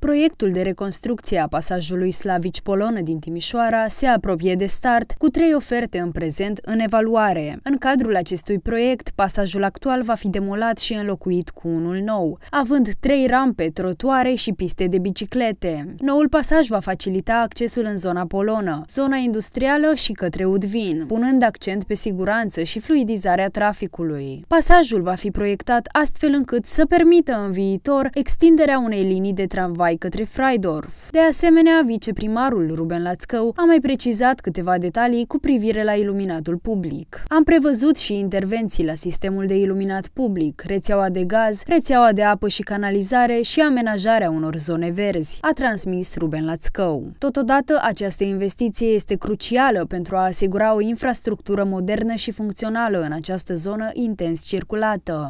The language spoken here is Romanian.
Proiectul de reconstrucție a pasajului Slavici Polonă din Timișoara se apropie de start, cu trei oferte în prezent în evaluare. În cadrul acestui proiect, pasajul actual va fi demolat și înlocuit cu unul nou, având trei rampe, trotuare și piste de biciclete. Noul pasaj va facilita accesul în zona polonă, zona industrială și către Udvin, punând accent pe siguranță și fluidizarea traficului. Pasajul va fi proiectat astfel încât să permită în viitor extinderea unei linii de tramvai tramvai către Freidorf. De asemenea, viceprimarul Ruben Lațcău a mai precizat câteva detalii cu privire la iluminatul public. Am prevăzut și intervenții la sistemul de iluminat public, rețeaua de gaz, rețeaua de apă și canalizare și amenajarea unor zone verzi, a transmis Ruben Lațcău. Totodată, această investiție este crucială pentru a asigura o infrastructură modernă și funcțională în această zonă intens circulată.